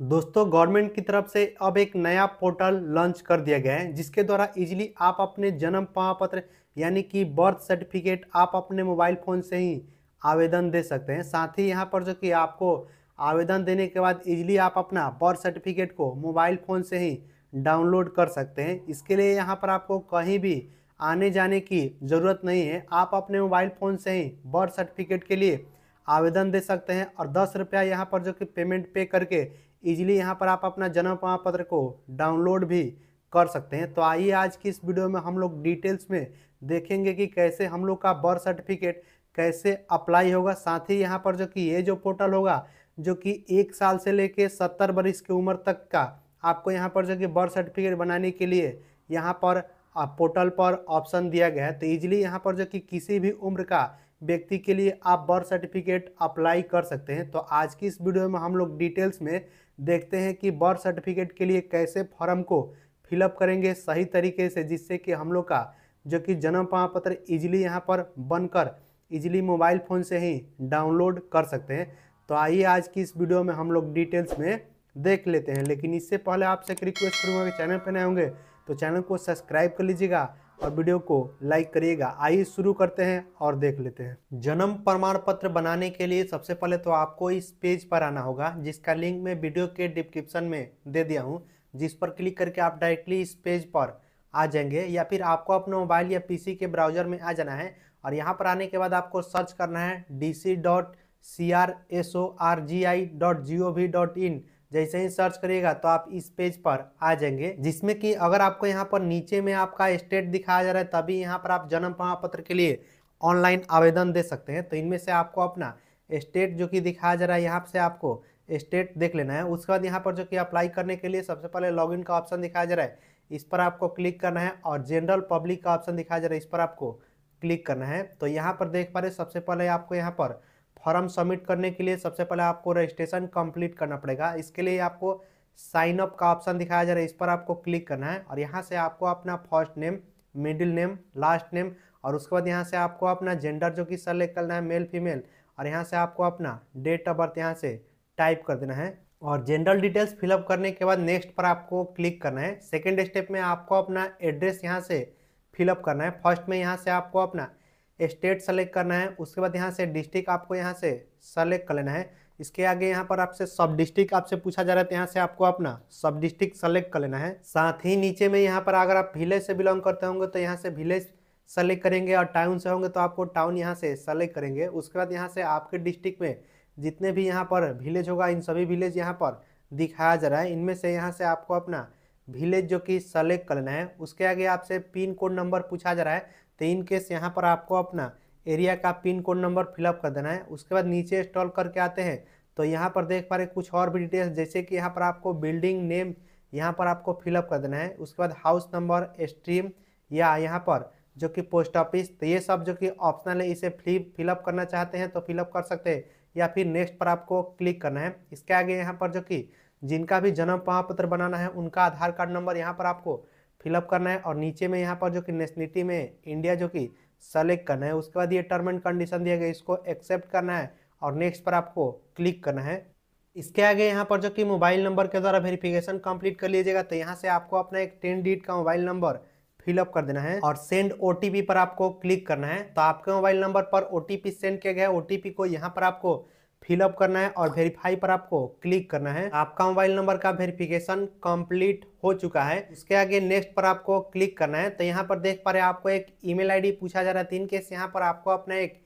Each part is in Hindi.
दोस्तों गवर्नमेंट की तरफ से अब एक नया पोर्टल लॉन्च कर दिया गया है जिसके द्वारा इजीली आप अपने जन्म प्रमाण यानी कि बर्थ सर्टिफिकेट आप अपने मोबाइल फ़ोन से ही आवेदन दे सकते हैं साथ ही यहाँ पर जो कि आपको आवेदन देने के बाद इजीली आप अपना बर्थ सर्टिफिकेट को मोबाइल फ़ोन से ही डाउनलोड कर सकते हैं इसके लिए यहाँ पर आपको कहीं भी आने जाने की ज़रूरत नहीं है आप अपने मोबाइल फ़ोन से ही बर्थ सर्टिफिकेट के लिए आवेदन दे सकते हैं और दस रुपया यहाँ पर जो कि पेमेंट पे करके इजीली यहाँ पर आप अपना जन्म प्रमाण पत्र को डाउनलोड भी कर सकते हैं तो आइए आज की इस वीडियो में हम लोग डिटेल्स में देखेंगे कि कैसे हम लोग का बर्थ सर्टिफिकेट कैसे अप्लाई होगा साथ ही यहाँ पर जो कि ये जो पोर्टल होगा जो कि एक साल से लेके सत्तर बरस की उम्र तक का आपको यहाँ पर जो कि बर्थ सर्टिफिकेट बनाने के लिए यहाँ पर पोर्टल पर ऑप्शन दिया गया है तो ईजिली यहाँ पर जो कि किसी भी उम्र का व्यक्ति के लिए आप बर्थ सर्टिफिकेट अप्लाई कर सकते हैं तो आज की इस वीडियो में हम लोग डिटेल्स में देखते हैं कि बर्थ सर्टिफिकेट के लिए कैसे फॉर्म को फिलअप करेंगे सही तरीके से जिससे कि हम लोग का जो कि जन्म प्रमाण पत्र इजिली यहाँ पर बनकर इजिली मोबाइल फ़ोन से ही डाउनलोड कर सकते हैं तो आइए आज की इस वीडियो में हम लोग डिटेल्स में देख लेते हैं लेकिन इससे पहले आपसे एक रिक्वेस्ट करूँगा कि चैनल पर नए होंगे तो चैनल को सब्सक्राइब कर लीजिएगा और वीडियो को लाइक करिएगा आइए शुरू करते हैं और देख लेते हैं जन्म प्रमाण पत्र बनाने के लिए सबसे पहले तो आपको इस पेज पर आना होगा जिसका लिंक मैं वीडियो के डिस्क्रिप्शन में दे दिया हूँ जिस पर क्लिक करके आप डायरेक्टली इस पेज पर आ जाएंगे या फिर आपको अपने मोबाइल या पी के ब्राउजर में आ जाना है और यहाँ पर आने के बाद आपको सर्च करना है D C dot C R S O R G I dot G O V dot in जैसे ही सर्च करिएगा तो आप इस पेज पर आ जाएंगे जिसमें कि अगर आपको यहाँ पर नीचे में आपका स्टेट दिखाया जा रहा है तभी यहाँ पर आप जन्म प्रमाण पत्र के लिए ऑनलाइन आवेदन दे सकते हैं तो इनमें से आपको अपना स्टेट जो कि दिखाया जा रहा है यहाँ से आपको स्टेट देख लेना है उसके बाद यहाँ पर जो कि अप्लाई करने के लिए सबसे पहले लॉगिन का ऑप्शन दिखाया जा रहा है इस पर आपको क्लिक करना है और जनरल पब्लिक का ऑप्शन दिखाया जा रहा है इस पर आपको क्लिक करना है तो यहाँ पर देख पा रहे सबसे पहले आपको यहाँ पर फॉर्म सबमिट करने के लिए सबसे पहले आपको रजिस्ट्रेशन कंप्लीट करना पड़ेगा इसके लिए आपको साइन अप का ऑप्शन दिखाया जा रहा है इस पर आपको क्लिक करना है और यहाँ से आपको अपना first name middle name last name और उसके बाद यहाँ से आपको अपना जेंडर जो कि सेलेक्ट करना है मेल फीमेल और यहाँ से आपको अपना डेट ऑफ बर्थ यहाँ से टाइप कर देना है और जनरल डिटेल्स फिलअप करने के बाद नेक्स्ट पर आपको क्लिक करना है सेकेंड स्टेप में आपको अपना एड्रेस यहाँ से फिलअप करना है फर्स्ट में यहाँ से आपको अपना स्टेट सेलेक्ट करना है उसके बाद यहाँ से डिस्ट्रिक्ट आपको यहाँ से सेलेक्ट कर लेना है इसके आगे यहाँ पर आपसे सब डिस्ट्रिक्ट आपसे पूछा जा रहा है तो यहाँ से आपको अपना सब डिस्ट्रिक्ट सेलेक्ट कर लेना है साथ ही नीचे में यहाँ पर अगर आप विलेज से बिलोंग करते होंगे तो यहाँ से विलेज सेलेक्ट करेंगे और टाउन से होंगे तो आपको टाउन यहाँ से सेलेक्ट करेंगे उसके बाद यहाँ से आपके डिस्ट्रिक्ट में जितने भी यहाँ पर विलेज होगा इन सभी विलेज यहाँ पर दिखाया जा रहा है इनमें से यहाँ से आपको अपना विलेज जो कि सेलेक्ट करना है उसके आगे आपसे पिन कोड नंबर पूछा जा रहा है तो इन केस यहाँ पर आपको अपना एरिया का पिन कोड नंबर फिलअप कर देना है उसके बाद नीचे इंस्टॉल करके आते हैं तो यहाँ पर देख पा रहे कुछ और भी डिटेल्स जैसे कि यहाँ पर आपको बिल्डिंग नेम यहाँ पर आपको फिलअप कर देना है उसके बाद हाउस नंबर स्ट्रीम या यहाँ पर जो कि पोस्ट ऑफिस तो ये सब जो कि ऑप्शनल है इसे फिल फिलअप करना चाहते हैं तो फिलअप कर सकते हैं या फिर नेक्स्ट पर आपको क्लिक करना है इसके आगे यहाँ पर जो कि जिनका भी जन्म प्रमाण पत्र बनाना है उनका आधार कार्ड नंबर यहाँ पर आपको फिलअप करना है और नीचे में यहाँ पर जो कि नेशनलिटी में इंडिया जो कि सेलेक्ट करना है उसके बाद ये टर्म एंड कंडीशन दिया गया इसको एक्सेप्ट करना है और नेक्स्ट पर आपको क्लिक करना है इसके आगे यहाँ पर जो कि मोबाइल नंबर के द्वारा वेरिफिकेशन कंप्लीट कर लीजिएगा तो यहाँ से आपको अपना एक टेन डीट का मोबाइल नंबर फिलअप कर देना है और सेंड ओ पर आपको क्लिक करना है तो आपके मोबाइल नंबर पर ओ सेंड किया गया है ओ को यहाँ पर आपको फिलअप करना है और वेरीफाई पर आपको क्लिक करना है आपका मोबाइल नंबर का वेरिफिकेशन कंप्लीट हो चुका है इसके आगे नेक्स्ट पर आपको क्लिक करना है तो यहाँ पर देख पा रहे आपको एक ईमेल आईडी पूछा जा रहा है तीन केस यहाँ पर आपको अपना एक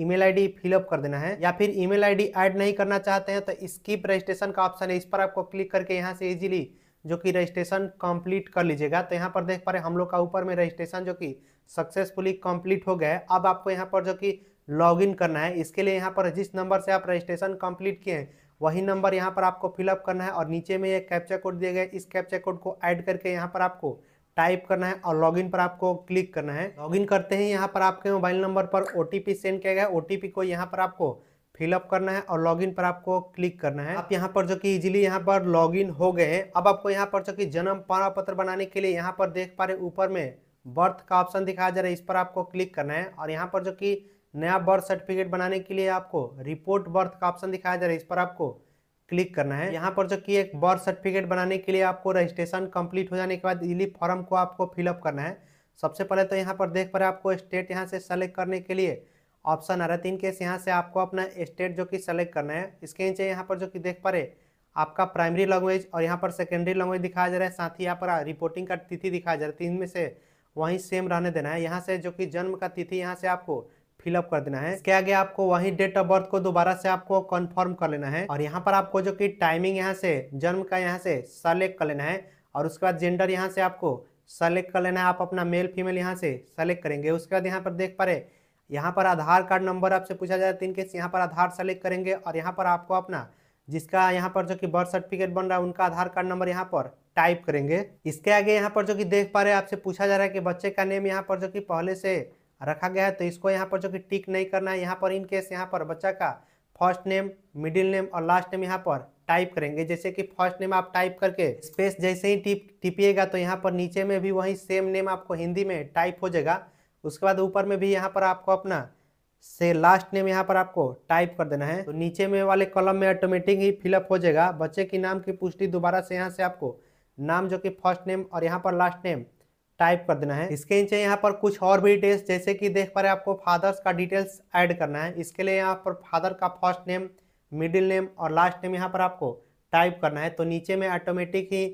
ईमेल आईडी फिलअप कर देना है या फिर ईमेल आईडी ऐड नहीं करना चाहते हैं तो स्किप रजिस्ट्रेशन का ऑप्शन है इस पर आपको क्लिक करके यहाँ से इजिली जो कि रजिस्ट्रेशन कंप्लीट कर लीजिएगा तो यहाँ पर देख पा रहे हम लोग का ऊपर में रजिस्ट्रेशन जो कि सक्सेसफुली कंप्लीट हो गया है अब आपको यहाँ पर जो कि लॉगिन करना है इसके लिए यहाँ पर जिस नंबर से आप रजिस्ट्रेशन कंप्लीट किए हैं वही नंबर यहाँ पर आपको फिलअप करना है और नीचे में एक कैप्चा कोड दिया गया इस कैप्चा कोड को ऐड करके यहाँ पर आपको टाइप करना है और लॉगिन पर आपको क्लिक करना है लॉगिन करते ही यहाँ पर आपके मोबाइल नंबर पर ओ सेंड किया गया ओ को यहाँ पर आपको फिलअप करना है और लॉगिन पर आपको क्लिक करना है आप यहाँ पर जो कि इजीली यहाँ पर लॉगिन हो गए हैं अब आपको यहाँ पर जो कि जन्म प्रमाण पत्र बनाने के लिए यहाँ पर देख पा रहे ऊपर में बर्थ का ऑप्शन दिखाया जा रहा है इस पर आपको क्लिक करना है और यहाँ पर जो कि नया बर्थ सर्टिफिकेट बनाने के लिए आपको रिपोर्ट बर्थ का ऑप्शन दिखाया जा रहा है इस पर आपको क्लिक करना है यहाँ पर जो कि एक बर्थ सर्टिफिकेट बनाने के लिए आपको रजिस्ट्रेशन कंप्लीट हो जाने के बाद इली फॉर्म को आपको फिलअप करना है सबसे पहले तो यहाँ पर देख पा रहे आपको स्टेट यहाँ से सेलेक्ट करने के लिए ऑप्शन आ रहा है तीन केस यहाँ से आपको अपना स्टेट जो कि सेलेक्ट करना है इसके नीचे यहाँ पर जो कि देख पा रहे आपका प्राइमरी लैंग्वेज और यहाँ पर सेकेंडरी लैंग्वेज दिखाया जा रहा है साथ ही यहाँ पर रिपोर्टिंग का तिथि दिखाया जा रहा है तीन में से वहीं सेम रहने देना है यहाँ से जो कि जन्म का तिथि यहाँ से आपको फिलअप कर देना है क्या गया आपको वही डेट ऑफ बर्थ को दोबारा से आपको कन्फर्म कर लेना है और यहाँ पर आपको जो कि टाइमिंग यहाँ से जन्म का यहाँ से सेलेक्ट कर लेना है और उसके बाद जेंडर यहाँ से आपको सेलेक्ट कर लेना है आप अपना मेल फीमेल यहाँ से सेलेक्ट करेंगे उसके बाद यहाँ पर देख पा रहे यहाँ पर आधार कार्ड नंबर आपसे पूछा जाए तीन केस यहाँ पर आधार सेलेक्ट करेंगे और यहाँ पर आपको अपना जिसका यहाँ पर जो कि बर्थ सर्टिफिकेट बन रहा है उनका आधार कार्ड नंबर यहाँ पर टाइप करेंगे इसके आगे यहाँ पर जो कि देख पा रहे हैं आपसे पूछा जा रहा है कि बच्चे का नेम यहाँ पर जो कि पहले से रखा गया है तो इसको यहाँ पर जो कि टिक नहीं करना है यहाँ पर इन केस यहाँ पर बच्चा का फर्स्ट नेम मिडिल नेम और लास्ट नेम यहाँ पर टाइप करेंगे जैसे कि फर्स्ट नेम आप टाइप करके स्पेस जैसे ही टिप टिपिएगा तो यहाँ पर नीचे में भी वही सेम नेम आपको हिंदी में टाइप हो जाएगा उसके बाद ऊपर में भी यहाँ पर आपको अपना से लास्ट नेम यहाँ पर आपको टाइप कर देना है तो नीचे में वाले कॉलम में ऑटोमेटिक ही फिलअप हो जाएगा बच्चे की नाम की पुष्टि दोबारा से यहाँ से आपको नाम जो कि फर्स्ट नेम और यहाँ पर लास्ट नेम टाइप कर देना है इसके नीचे यहाँ पर कुछ और भी डिटेल्स जैसे कि देख पा रहे आपको फादर्स का डिटेल्स ऐड करना है इसके लिए यहाँ पर फादर का फर्स्ट नेम मिडिल नेम और लास्ट नेम यहाँ पर आपको टाइप करना है तो नीचे में ऑटोमेटिक ही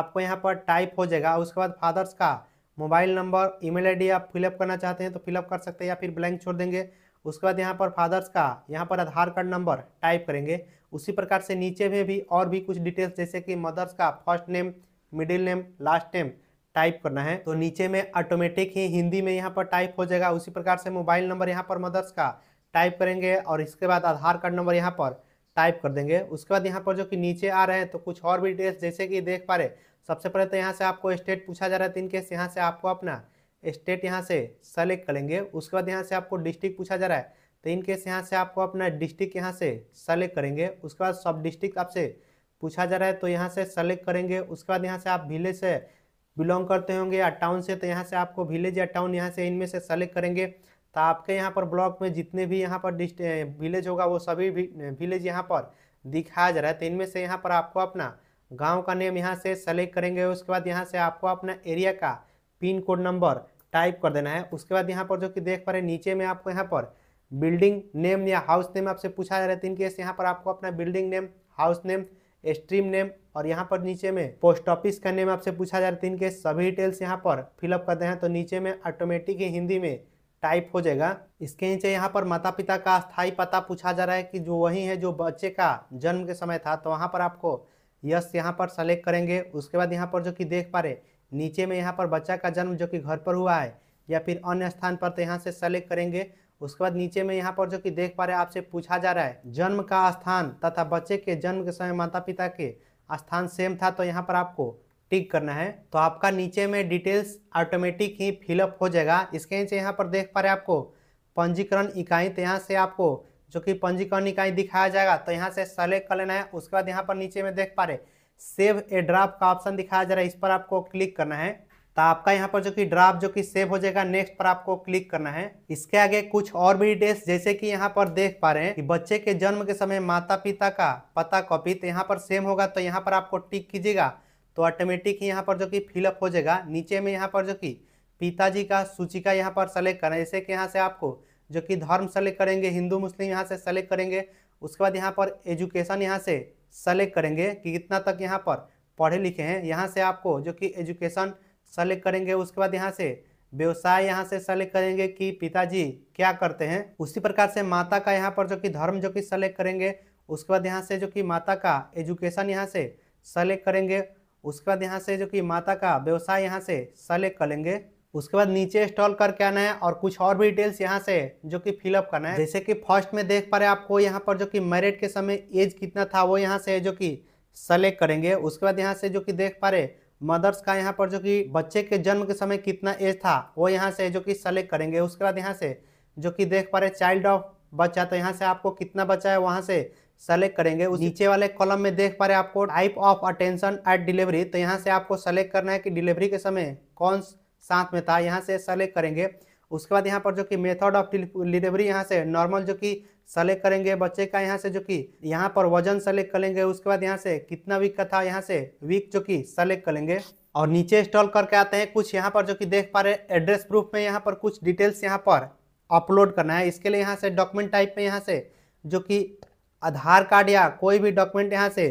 आपको यहाँ पर टाइप हो जाएगा उसके बाद फादर्स का मोबाइल नंबर ई मेल आप फिलअप करना चाहते हैं तो फिलअप कर सकते हैं या फिर ब्लैंक छोड़ देंगे उसके बाद यहाँ पर फादर्स का यहाँ पर आधार कार्ड नंबर टाइप करेंगे उसी प्रकार से नीचे में भी और भी कुछ डिटेल्स जैसे कि मदर्स का first name middle name last name type करना है तो नीचे में ऑटोमेटिक ही हिंदी में यहाँ पर टाइप हो जाएगा उसी प्रकार से मोबाइल नंबर यहाँ पर मदर्स का टाइप करेंगे और इसके बाद आधार कार्ड नंबर यहाँ पर टाइप कर देंगे उसके बाद यहाँ पर जो कि नीचे आ रहे हैं तो कुछ और भी डिटेल्स जैसे कि देख पा रहे सबसे पहले तो यहाँ से आपको स्टेट पूछा जा रहा है तो इनकेस यहाँ से आपको अपना स्टेट यहाँ से सेलेक्ट करेंगे उसके बाद यहाँ से आपको डिस्ट्रिक्ट पूछा जा रहा है तो इनकेस यहाँ से आपको अपना डिस्ट्रिक्ट यहाँ से सेलेक्ट करेंगे उसके बाद सब डिस्ट्रिक्ट आपसे पूछा जा रहा है तो यहाँ से सेलेक्ट करेंगे उसके बाद यहाँ से आप विलेज से बिलोंग करते होंगे या टाउन से तो यहाँ से आपको विलेज या टाउन यहाँ से इनमें से सेलेक्ट करेंगे तो आपके यहाँ पर ब्लॉक में जितने भी यहाँ पर विलेज होगा वो सभी विलेज यहाँ पर दिखाया जा रहा है तो इनमें से यहाँ पर आपको अपना गांव का नेम यहाँ से सेलेक्ट करेंगे उसके बाद यहाँ से आपको अपना एरिया का पिन कोड नंबर टाइप कर देना है उसके बाद यहाँ पर जो कि देख पा रहे नीचे में आपको यहाँ पर बिल्डिंग नेम या हाउस नेम आपसे पूछा जा रहा है तीन तो केस यहाँ पर आपको अपना building name house name stream name और यहाँ पर नीचे में पोस्ट ऑफिस का नेम आपसे पूछा जा रहा है इनके सभी डिटेल्स यहाँ पर फिलअप करते हैं तो नीचे में ऑटोमेटिक ही हिंदी में टाइप हो जाएगा इसके नीचे यहाँ पर माता पिता का स्थाई पता पूछा जा रहा है कि जो वही है जो बच्चे का जन्म के समय था तो वहाँ पर आपको यस यहाँ पर सेलेक्ट करेंगे उसके बाद यहाँ पर जो कि देख पा रहे नीचे में यहाँ पर बच्चा का जन्म जो कि घर पर हुआ है या फिर अन्य स्थान पर तो यहाँ से सेलेक्ट करेंगे उसके बाद नीचे में यहाँ पर जो कि देख पा रहे आपसे पूछा जा रहा है जन्म का स्थान तथा बच्चे के जन्म के समय माता पिता के स्थान सेम था तो यहाँ पर आपको टिक करना है तो आपका नीचे में डिटेल्स ऑटोमेटिक ही फिलअप हो जाएगा इसके नीचे यहाँ पर देख पा रहे आपको पंजीकरण इकाई तो यहाँ से आपको जो कि पंजीकरण इकाई दिखाया जाएगा तो यहाँ से सेलेक्ट कर लेना है उसके बाद यहाँ पर नीचे में देख पा रहे सेव ए ड्राफ्ट का ऑप्शन दिखाया जा रहा है इस पर आपको क्लिक करना है तो आपका यहाँ पर जो कि ड्राफ्ट जो कि सेव हो जाएगा नेक्स्ट पर आपको क्लिक करना है इसके आगे कुछ और भी डिटेल्स जैसे कि यहाँ पर देख पा रहे हैं कि बच्चे के जन्म के समय माता पिता का पता कॉपी तो यहाँ पर सेम होगा तो यहाँ पर आपको टिक कीजिएगा तो ऑटोमेटिक यहाँ पर जो कि फिलअप हो जाएगा नीचे में यहाँ पर जो कि पिताजी का सूचिका यहाँ पर सेलेक्ट करें जैसे कि यहाँ से आपको जो कि धर्म सेलेक्ट करेंगे हिंदू मुस्लिम यहाँ से सेलेक्ट करेंगे उसके बाद यहाँ पर एजुकेशन यहाँ से सेलेक्ट करेंगे कि कितना तक यहाँ पर पढ़े लिखे हैं यहाँ से आपको जो कि एजुकेशन सेलेक्ट करेंगे उसके बाद यहाँ से व्यवसाय यहाँ से सेलेक्ट करेंगे कि पिताजी क्या करते हैं उसी प्रकार से माता का यहाँ पर जो कि धर्म जो कि सेलेक्ट करेंगे उसके बाद यहाँ से जो कि माता का एजुकेशन यहाँ से सेलेक्ट करेंगे उसके बाद यहाँ से जो कि माता का व्यवसाय यहाँ से सेलेक्ट करेंगे उसके बाद नीचे इंस्टॉल करके आना है और कुछ और भी डिटेल्स यहाँ से जो कि फिलअप करना है जैसे कि फर्स्ट में देख पा रहे आपको यहाँ पर जो कि मैरिड के समय एज कितना था वो यहाँ से जो कि सेलेक्ट करेंगे उसके बाद यहाँ से जो कि देख पा रहे मदर्स का यहाँ पर जो कि बच्चे के जन्म के समय कितना एज था वो यहाँ से जो कि सेलेक्ट करेंगे उसके बाद यहाँ से जो कि देख पा रहे चाइल्ड ऑफ बच्चा तो यहाँ से आपको कितना बच्चा है वहाँ से सेलेक्ट करेंगे उस नीचे वाले कॉलम में देख पा रहे आपको type of attention at delivery तो यहाँ से आपको सेलेक्ट करना है कि डिलीवरी के समय कौन साथ में था यहाँ से सेलेक्ट करेंगे उसके बाद यहाँ पर जो कि मेथड ऑफ डिलीवरी यहाँ से नॉर्मल जो कि सेलेक्ट करेंगे बच्चे का यहाँ से जो कि यहाँ पर वजन सेलेक्ट करेंगे उसके बाद यहाँ से कितना वीक का था यहाँ से वीक जो कि सेलेक्ट करेंगे और नीचे इंस्टॉल करके आते हैं कुछ यहाँ पर जो कि देख पा रहे एड्रेस प्रूफ में यहाँ पर कुछ डिटेल्स यहाँ पर अपलोड करना है इसके लिए यहाँ से डॉक्यूमेंट टाइप में यहाँ से जो कि आधार कार्ड या कोई भी डॉक्यूमेंट यहाँ से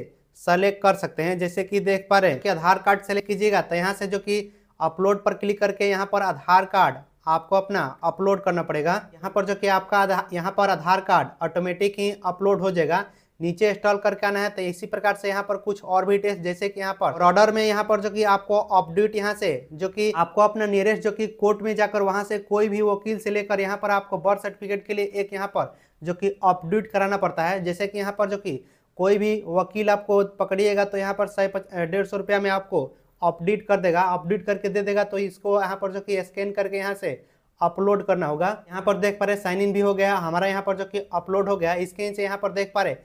सेलेक्ट कर सकते हैं जैसे कि देख पा रहे हैं कि आधार कार्ड सेलेक्ट कीजिएगा तो यहाँ से जो कि अपलोड पर क्लिक करके यहाँ पर आधार कार्ड आपको अपना अपलोड करना पड़ेगा यहाँ पर जो कि आपका यहाँ पर आधार कार्ड ऑटोमेटिक ही अपलोड हो जाएगा नीचे इंस्टॉल करके आना है तो इसी प्रकार से यहाँ पर कुछ और भी टेस्ट जैसे कि यहाँ पर ऑर्डर में यहाँ पर जो कि आपको अपडेट यहाँ से जो कि आपको अपना नियरेस्ट जो कि कोर्ट में जाकर वहाँ से कोई भी वकील से लेकर यहाँ पर आपको बर्थ सर्टिफिकेट के लिए एक यहाँ पर जो कि अपडेट कराना पड़ता है जैसे कि यहाँ पर जो कि कोई भी वकील आपको पकड़िएगा तो यहाँ पर सौ डेढ़ सौ रुपया में आपको अपडेट कर देगा अपडेट करके दे देगा तो इसको यहाँ पर जो कि स्कैन करके यहाँ से अपलोड करना होगा यहाँ पर देख पा रहे साइन इन भी हो गया हमारा यहाँ पर जो कि अपलोड हो गया इसके नीचे यहाँ पर देख पा रहे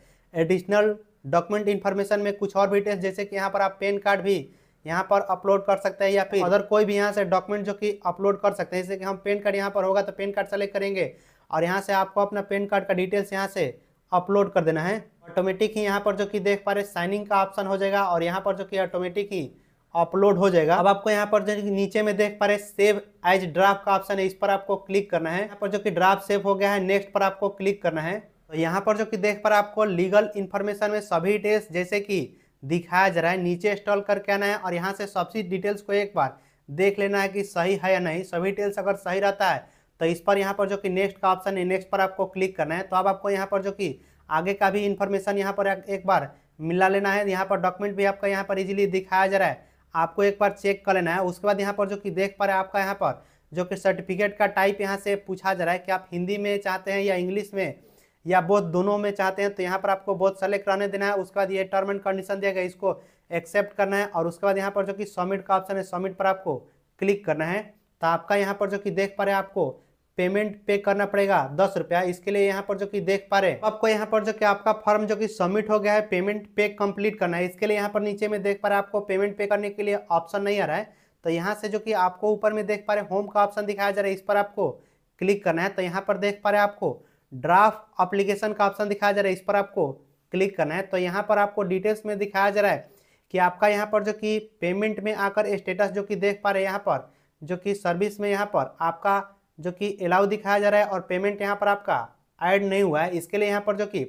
एडिशनल डॉक्यूमेंट इन्फॉर्मेशन में कुछ और भी टेस्ट जैसे कि यहाँ पर आप पेन कार्ड भी यहाँ पर अपलोड कर सकते हैं या फिर अदर कोई भी यहाँ से डॉक्यूमेंट जो कि अपलोड कर सकते हैं जैसे कि हम पेन कार्ड यहाँ पर होगा तो पेन कार्ड सेलेक्ट करेंगे और यहाँ से आपको अपना पेन कार्ड का डिटेल्स यहाँ से अपलोड कर देना है ऑटोमेटिक ही यहाँ पर जो कि देख पा रहे साइनिंग का ऑप्शन हो जाएगा और यहाँ पर जो कि ऑटोमेटिक ही अपलोड हो जाएगा अब आपको यहाँ पर जो नीचे में देख पा रहे सेव एज ड्राफ्ट का ऑप्शन है इस पर आपको क्लिक करना है यहाँ पर जो कि ड्राफ्ट सेव हो गया है नेक्स्ट पर आपको क्लिक करना है तो यहाँ पर जो कि देख पा रहे आपको लीगल इन्फॉर्मेशन में सभी डिटेल्स जैसे कि दिखाया जा रहा है नीचे इंस्टॉल करके आना है और यहाँ से सबसे डिटेल्स को एक बार देख लेना है कि सही है या नहीं सभी डिटेल्स अगर सही रहता है तो इस पर यहाँ पर जो कि नेक्स्ट का ऑप्शन है नेक्स्ट पर आपको क्लिक करना है तो अब आपको यहाँ पर जो कि आगे का भी इन्फॉर्मेशन यहाँ पर एक बार मिला लेना है यहाँ पर डॉक्यूमेंट भी आपका यहाँ पर इजीली दिखाया जा रहा है आपको एक बार चेक कर लेना है उसके बाद यहाँ पर जो कि देख पा रहे हैं आपका यहाँ पर जो कि सर्टिफिकेट का टाइप यहाँ से पूछा जा रहा है कि आप हिंदी में चाहते हैं या इंग्लिश में या बोध दोनों में चाहते हैं तो यहाँ पर आपको बोध सेलेक्ट कराने देना है उसके बाद ये टर्म एंड कंडीशन दिया गया इसको एक्सेप्ट करना है और उसके बाद यहाँ पर जो कि सबमिट का ऑप्शन है सबमिट पर आपको क्लिक करना है तो आपका यहाँ पर जो कि देख पा रहे हैं आपको पेमेंट पे करना पड़ेगा दस रुपया इसके लिए यहाँ पर जो कि देख पा रहे आपको यहाँ पर जो कि आपका फॉर्म जो कि सबमिट हो गया है पेमेंट पे कंप्लीट करना है इसके लिए यहाँ पर नीचे में देख पा रहे आपको पेमेंट पे करने के लिए ऑप्शन नहीं आ रहा है तो यहाँ से जो कि आपको ऊपर में देख पा रहे होम का ऑप्शन दिखाया जा रहा है इस पर आपको क्लिक करना है तो यहाँ पर देख पा रहे आपको ड्राफ्ट अप्लीकेशन का ऑप्शन दिखाया जा रहा है इस पर आपको क्लिक करना है तो यहाँ पर आपको डिटेल्स में दिखाया जा रहा है कि आपका यहाँ पर जो कि पेमेंट में आकर स्टेटस जो कि देख पा रहे हैं यहाँ पर जो कि सर्विस में यहाँ पर आपका जो कि अलाउ दिखाया जा रहा है और पेमेंट यहाँ पर आपका ऐड नहीं हुआ है इसके लिए यहाँ पर जो कि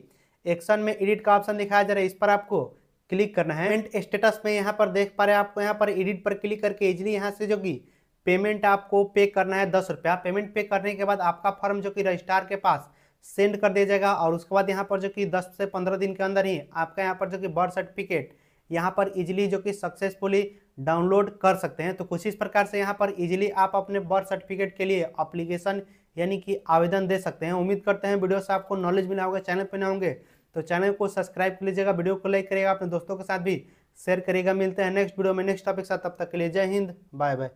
एक्शन में एडिट का ऑप्शन दिखाया जा रहा है इस पर आपको क्लिक करना है पेमेंट स्टेटस में यहाँ पर देख पा रहे हैं आपको यहाँ पर एडिट पर क्लिक करके इजिली यहाँ से जो कि पेमेंट आपको पे करना है दस रुपया पेमेंट पे करने के बाद आपका फॉर्म जो कि रजिस्ट्रार के पास सेंड कर दिया जाएगा और उसके बाद यहाँ पर जो कि दस से पंद्रह दिन के अंदर ही आपका यहाँ पर जो कि बर्थ सर्टिफिकेट यहाँ पर इजिली जो कि सक्सेसफुली डाउनलोड कर सकते हैं तो कुछ इस प्रकार से यहाँ पर इजीली आप अपने बर्थ सर्टिफिकेट के लिए अप्लीकेशन यानी कि आवेदन दे सकते हैं उम्मीद करते हैं वीडियो से आपको नॉलेज मिला होगा चैनल पर ना होंगे तो चैनल को सब्सक्राइब कर लीजिएगा वीडियो को लाइक करिएगा अपने दोस्तों के साथ भी शेयर करिएगा मिलते हैं नेक्स्ट वीडियो में नेक्स्ट टॉपिक साथ तब तक के लिए जय हिंद बाय बाय